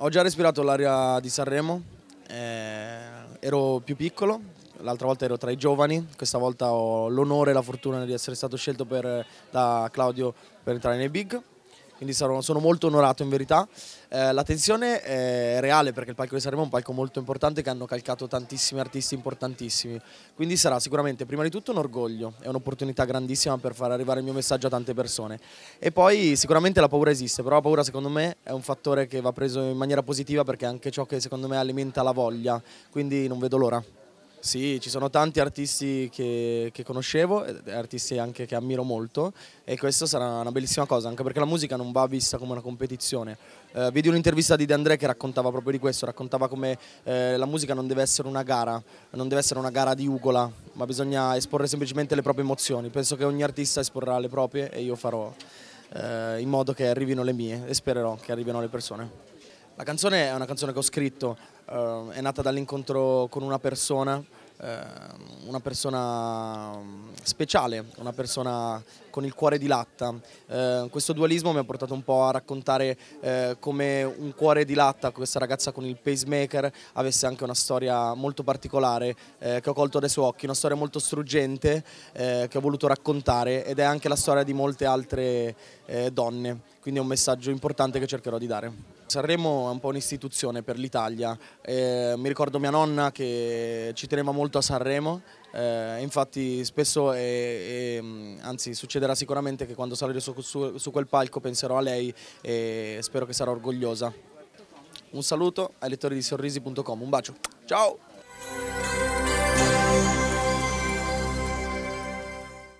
Ho già respirato l'aria di Sanremo, eh, ero più piccolo, l'altra volta ero tra i giovani, questa volta ho l'onore e la fortuna di essere stato scelto per, da Claudio per entrare nei big quindi sarò, sono molto onorato in verità. Eh, la tensione è reale perché il palco di Sanremo è un palco molto importante che hanno calcato tantissimi artisti importantissimi, quindi sarà sicuramente prima di tutto un orgoglio, è un'opportunità grandissima per far arrivare il mio messaggio a tante persone e poi sicuramente la paura esiste, però la paura secondo me è un fattore che va preso in maniera positiva perché è anche ciò che secondo me alimenta la voglia, quindi non vedo l'ora. Sì, ci sono tanti artisti che, che conoscevo, artisti anche che ammiro molto e questa sarà una bellissima cosa, anche perché la musica non va vista come una competizione. Eh, vedi un'intervista di De André che raccontava proprio di questo, raccontava come eh, la musica non deve essere una gara, non deve essere una gara di ugola, ma bisogna esporre semplicemente le proprie emozioni. Penso che ogni artista esporrà le proprie e io farò eh, in modo che arrivino le mie e spererò che arrivino le persone. La canzone è una canzone che ho scritto, ehm, è nata dall'incontro con una persona, ehm, una persona mm, speciale, una persona con il cuore di latta. Ehm, questo dualismo mi ha portato un po' a raccontare eh, come un cuore di latta, questa ragazza con il pacemaker, avesse anche una storia molto particolare eh, che ho colto dai suoi occhi, una storia molto struggente eh, che ho voluto raccontare ed è anche la storia di molte altre donne, quindi è un messaggio importante che cercherò di dare. Sanremo è un po' un'istituzione per l'Italia, eh, mi ricordo mia nonna che ci teneva molto a Sanremo, eh, infatti spesso, è, è, anzi succederà sicuramente che quando salirò su, su, su quel palco penserò a lei e spero che sarà orgogliosa. Un saluto ai lettori di sorrisi.com, un bacio, ciao!